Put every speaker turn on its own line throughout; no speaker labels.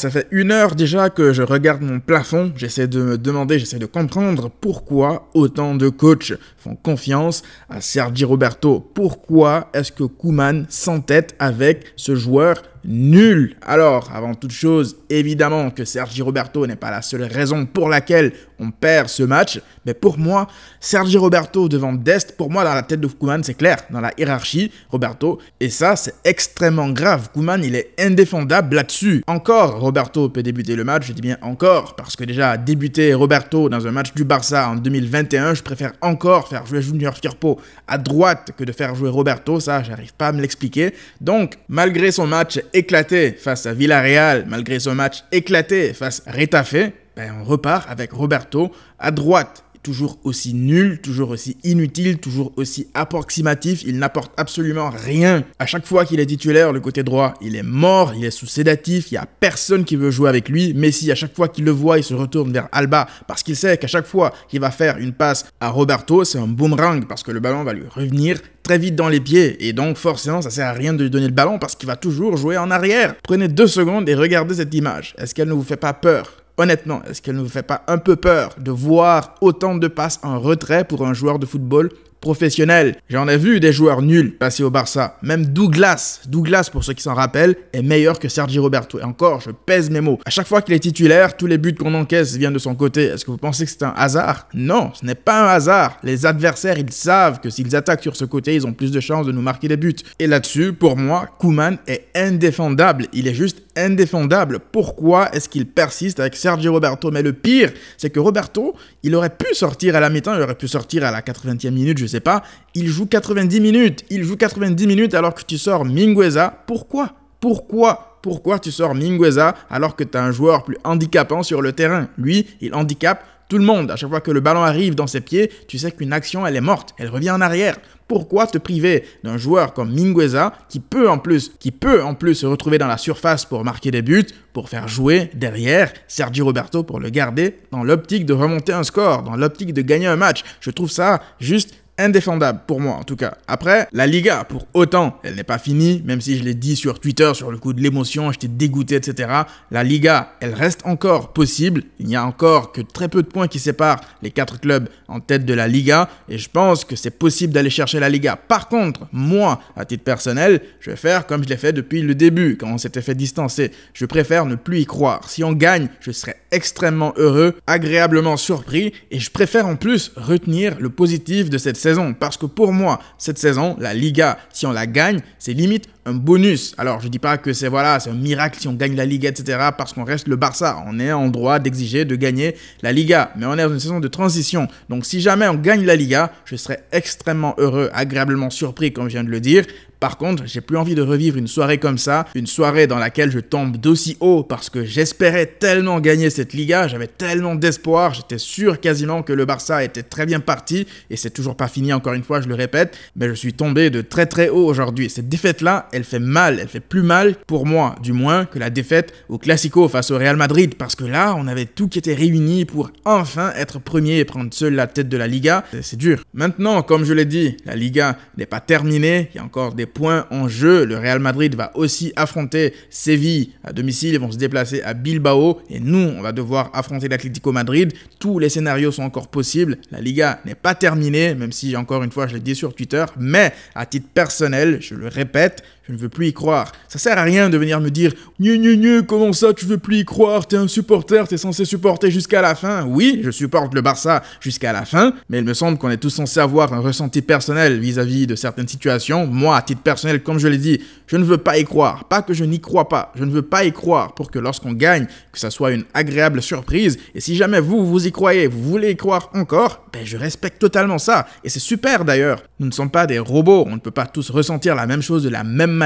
ça fait une heure déjà que je regarde mon plafond, j'essaie de me demander, j'essaie de comprendre pourquoi autant de coachs font confiance à Sergi Roberto, pourquoi est-ce que Kuman s'entête avec ce joueur nul. Alors, avant toute chose, évidemment que Sergi Roberto n'est pas la seule raison pour laquelle on perd ce match, mais pour moi, Sergi Roberto devant Dest, pour moi, dans la tête de Kouman, c'est clair, dans la hiérarchie, Roberto, et ça, c'est extrêmement grave. kuman il est indéfendable là-dessus. Encore, Roberto peut débuter le match, je dis bien encore, parce que déjà, débuter Roberto dans un match du Barça en 2021, je préfère encore faire jouer Junior Firpo à droite que de faire jouer Roberto, ça, j'arrive pas à me l'expliquer. Donc, malgré son match éclaté face à Villarreal, malgré son match éclaté face à Retafe, ben, on repart avec Roberto à droite toujours aussi nul, toujours aussi inutile, toujours aussi approximatif, il n'apporte absolument rien. À chaque fois qu'il est titulaire, le côté droit, il est mort, il est sous sédatif, il n'y a personne qui veut jouer avec lui. Mais si à chaque fois qu'il le voit, il se retourne vers Alba parce qu'il sait qu'à chaque fois qu'il va faire une passe à Roberto, c'est un boomerang parce que le ballon va lui revenir très vite dans les pieds et donc forcément ça sert à rien de lui donner le ballon parce qu'il va toujours jouer en arrière. Prenez deux secondes et regardez cette image. Est-ce qu'elle ne vous fait pas peur Honnêtement, est-ce qu'elle ne vous fait pas un peu peur de voir autant de passes en retrait pour un joueur de football professionnel. J'en ai vu des joueurs nuls passer au Barça. Même Douglas, Douglas pour ceux qui s'en rappellent, est meilleur que Sergi Roberto. Et encore, je pèse mes mots. À chaque fois qu'il est titulaire, tous les buts qu'on encaisse viennent de son côté. Est-ce que vous pensez que c'est un hasard Non, ce n'est pas un hasard. Les adversaires, ils savent que s'ils attaquent sur ce côté, ils ont plus de chances de nous marquer des buts. Et là-dessus, pour moi, Kuman est indéfendable. Il est juste indéfendable. Pourquoi est-ce qu'il persiste avec Sergi Roberto Mais le pire, c'est que Roberto, il aurait pu sortir à la mi-temps, il aurait pu sortir à la 80e minute, je sais pas, il joue 90 minutes. Il joue 90 minutes alors que tu sors Mingueza. Pourquoi Pourquoi pourquoi tu sors Mingueza alors que tu as un joueur plus handicapant sur le terrain Lui, il handicape tout le monde. À chaque fois que le ballon arrive dans ses pieds, tu sais qu'une action, elle est morte, elle revient en arrière. Pourquoi te priver d'un joueur comme Mingueza qui peut en plus, qui peut en plus se retrouver dans la surface pour marquer des buts, pour faire jouer derrière Sergio Roberto pour le garder dans l'optique de remonter un score, dans l'optique de gagner un match. Je trouve ça juste indéfendable pour moi en tout cas. Après, la Liga, pour autant, elle n'est pas finie, même si je l'ai dit sur Twitter sur le coup de l'émotion, j'étais dégoûté, etc. La Liga, elle reste encore possible. Il n'y a encore que très peu de points qui séparent les quatre clubs en tête de la Liga, et je pense que c'est possible d'aller chercher la Liga. Par contre, moi, à titre personnel, je vais faire comme je l'ai fait depuis le début, quand on s'était fait distancer. Je préfère ne plus y croire. Si on gagne, je serai extrêmement heureux, agréablement surpris, et je préfère en plus retenir le positif de cette saison, parce que pour moi, cette saison, la Liga, si on la gagne, c'est limite un bonus. Alors, je dis pas que c'est voilà, c'est un miracle si on gagne la Liga, etc. Parce qu'on reste le Barça. On est en droit d'exiger de gagner la Liga. Mais on est dans une saison de transition. Donc, si jamais on gagne la Liga, je serais extrêmement heureux, agréablement surpris, comme je viens de le dire. Par contre, j'ai plus envie de revivre une soirée comme ça, une soirée dans laquelle je tombe d'aussi haut parce que j'espérais tellement gagner cette Liga, j'avais tellement d'espoir, j'étais sûr quasiment que le Barça était très bien parti et c'est toujours pas fini encore une fois, je le répète, mais je suis tombé de très très haut aujourd'hui. Cette défaite là, elle fait mal, elle fait plus mal, pour moi du moins, que la défaite au Classico face au Real Madrid, parce que là, on avait tout qui était réuni pour enfin être premier et prendre seul la tête de la Liga. C'est dur. Maintenant, comme je l'ai dit, la Liga n'est pas terminée, il y a encore des points en jeu. Le Real Madrid va aussi affronter Séville à domicile, et vont se déplacer à Bilbao, et nous, on va devoir affronter l'Atlético Madrid. Tous les scénarios sont encore possibles, la Liga n'est pas terminée, même si encore une fois, je l'ai dit sur Twitter, mais à titre personnel, je le répète, je ne veux plus y croire. Ça sert à rien de venir me dire Gnu gnu gnu, comment ça tu veux plus y croire T'es un supporter, t'es censé supporter jusqu'à la fin. Oui, je supporte le Barça jusqu'à la fin, mais il me semble qu'on est tous censés avoir un ressenti personnel vis-à-vis de certaines situations. Moi, à titre personnel, comme je l'ai dit, je ne veux pas y croire. Pas que je n'y crois pas, je ne veux pas y croire pour que lorsqu'on gagne, que ça soit une agréable surprise. Et si jamais vous, vous y croyez, vous voulez y croire encore, ben, je respecte totalement ça. Et c'est super d'ailleurs. Nous ne sommes pas des robots, on ne peut pas tous ressentir la même chose de la même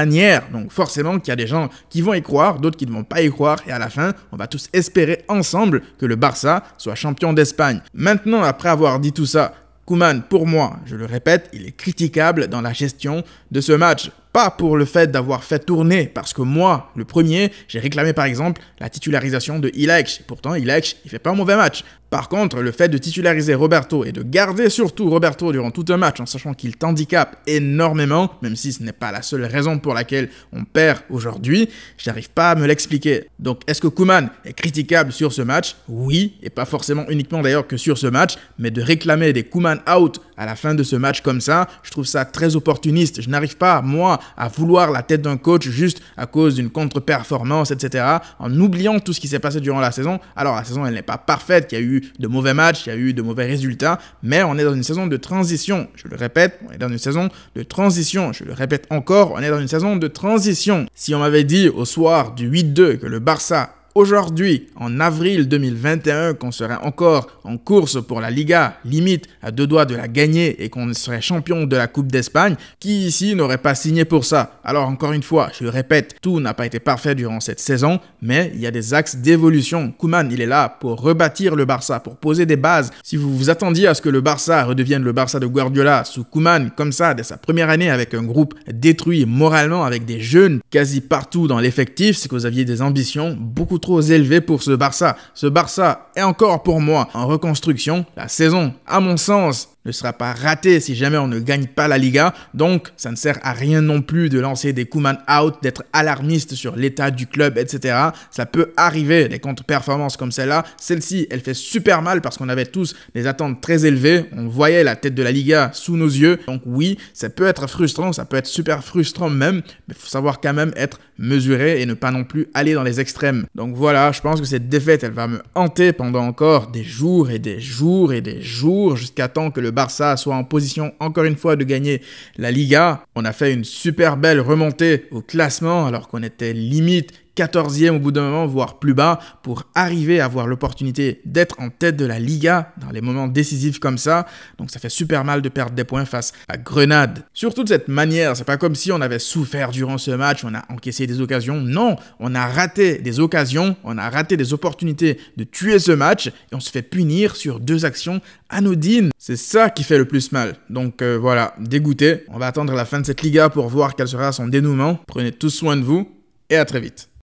donc forcément qu'il y a des gens qui vont y croire, d'autres qui ne vont pas y croire, et à la fin, on va tous espérer ensemble que le Barça soit champion d'Espagne. Maintenant, après avoir dit tout ça, Kuman, pour moi, je le répète, il est critiquable dans la gestion de ce match. Pas pour le fait d'avoir fait tourner, parce que moi, le premier, j'ai réclamé par exemple la titularisation de Ilex. Pourtant, Ilex, il fait pas un mauvais match. Par contre, le fait de titulariser Roberto et de garder surtout Roberto durant tout un match en sachant qu'il t'handicape énormément, même si ce n'est pas la seule raison pour laquelle on perd aujourd'hui, j'arrive pas à me l'expliquer. Donc est-ce que Kuman est critiquable sur ce match Oui, et pas forcément uniquement d'ailleurs que sur ce match, mais de réclamer des Kuman out à la fin de ce match comme ça. Je trouve ça très opportuniste. Je n'arrive pas, moi, à vouloir la tête d'un coach juste à cause d'une contre-performance, etc. En oubliant tout ce qui s'est passé durant la saison. Alors, la saison, elle n'est pas parfaite. Il y a eu de mauvais matchs, il y a eu de mauvais résultats. Mais on est dans une saison de transition. Je le répète, on est dans une saison de transition. Je le répète encore, on est dans une saison de transition. Si on m'avait dit au soir du 8-2 que le Barça aujourd'hui, en avril 2021, qu'on serait encore en course pour la Liga, limite à deux doigts de la gagner et qu'on serait champion de la Coupe d'Espagne, qui ici n'aurait pas signé pour ça Alors encore une fois, je le répète, tout n'a pas été parfait durant cette saison, mais il y a des axes d'évolution. Kuman, il est là pour rebâtir le Barça, pour poser des bases. Si vous vous attendiez à ce que le Barça redevienne le Barça de Guardiola sous Kuman, comme ça, dès sa première année, avec un groupe détruit moralement, avec des jeunes quasi partout dans l'effectif, c'est que vous aviez des ambitions beaucoup trop trop élevé pour ce Barça. Ce Barça est encore pour moi en reconstruction. La saison, à mon sens, ne sera pas raté si jamais on ne gagne pas la Liga. Donc, ça ne sert à rien non plus de lancer des coups out, d'être alarmiste sur l'état du club, etc. Ça peut arriver, des contre-performances comme celle-là. Celle-ci, elle fait super mal parce qu'on avait tous des attentes très élevées. On voyait la tête de la Liga sous nos yeux. Donc oui, ça peut être frustrant, ça peut être super frustrant même, mais il faut savoir quand même être mesuré et ne pas non plus aller dans les extrêmes. Donc voilà, je pense que cette défaite, elle va me hanter pendant encore des jours et des jours et des jours jusqu'à temps que le Barça soit en position encore une fois de gagner la Liga. On a fait une super belle remontée au classement alors qu'on était limite 14e au bout d'un moment, voire plus bas, pour arriver à avoir l'opportunité d'être en tête de la Liga dans les moments décisifs comme ça. Donc ça fait super mal de perdre des points face à Grenade. Surtout de cette manière, c'est pas comme si on avait souffert durant ce match, on a encaissé des occasions. Non, on a raté des occasions, on a raté des opportunités de tuer ce match et on se fait punir sur deux actions anodines. C'est ça qui fait le plus mal. Donc euh, voilà, dégoûté. On va attendre la fin de cette Liga pour voir quel sera son dénouement. Prenez tous soin de vous et à très vite.